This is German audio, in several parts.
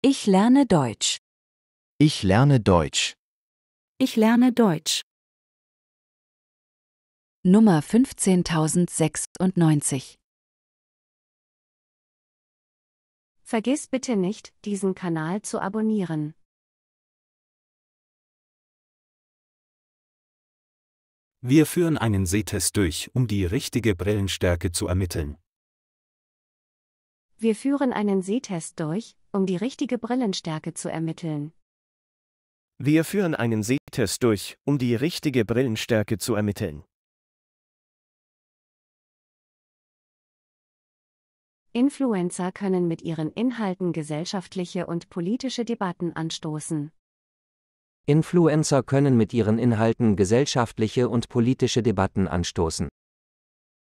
Ich lerne Deutsch. Ich lerne Deutsch. Ich lerne Deutsch. Nummer 15096 Vergiss bitte nicht, diesen Kanal zu abonnieren. Wir führen einen Sehtest durch, um die richtige Brillenstärke zu ermitteln. Wir führen einen Sehtest durch, um die richtige Brillenstärke zu ermitteln. Wir führen einen Sehtest durch, um die richtige Brillenstärke zu ermitteln. Influencer können mit ihren Inhalten gesellschaftliche und politische Debatten anstoßen. Influencer können mit ihren Inhalten gesellschaftliche und politische Debatten anstoßen.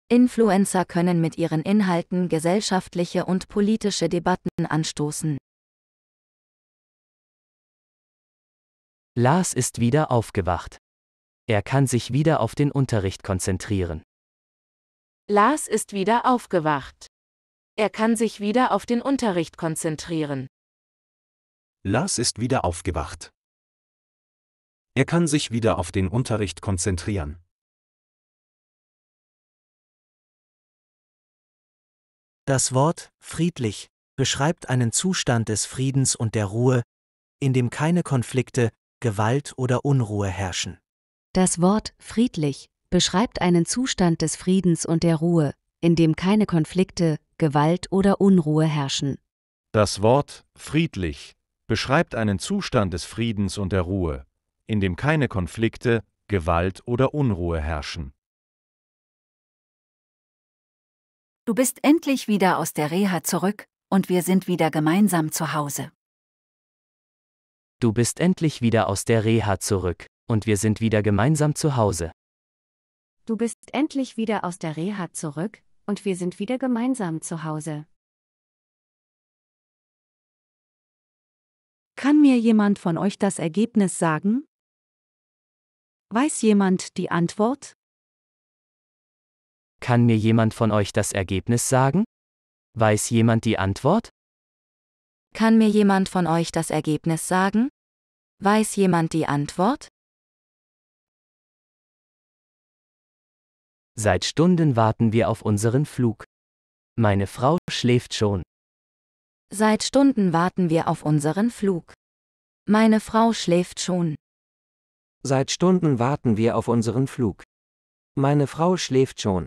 Influencer können mit ihren Inhalten gesellschaftliche und politische Debatten anstoßen. Lars ist wieder aufgewacht. Er kann sich wieder auf den Unterricht konzentrieren. Lars ist wieder aufgewacht. Er kann sich wieder auf den Unterricht konzentrieren. Lars ist wieder aufgewacht. Er kann sich wieder auf den Unterricht konzentrieren. Das Wort friedlich beschreibt einen Zustand des Friedens und der Ruhe, in dem keine Konflikte, Gewalt oder Unruhe herrschen. Das Wort friedlich beschreibt einen Zustand des Friedens und der Ruhe, in dem keine Konflikte, Gewalt oder Unruhe herrschen. Das Wort friedlich beschreibt einen Zustand des Friedens und der Ruhe, in dem keine Konflikte, Gewalt oder Unruhe herrschen. Du bist endlich wieder aus der Reha zurück, und wir sind wieder gemeinsam zu Hause. Du bist endlich wieder aus der Reha zurück, und wir sind wieder gemeinsam zu Hause. Du bist endlich wieder aus der Reha zurück, und wir sind wieder gemeinsam zu Hause. Kann mir jemand von euch das Ergebnis sagen? Weiß jemand die Antwort? Kann mir jemand von euch das Ergebnis sagen? Weiß jemand die Antwort? Kann mir jemand von euch das Ergebnis sagen? Weiß jemand die Antwort? Seit Stunden warten wir auf unseren Flug. Meine Frau schläft schon. Seit Stunden warten wir auf unseren Flug. Meine Frau schläft schon. Seit Stunden warten wir auf unseren Flug. Meine Frau schläft schon.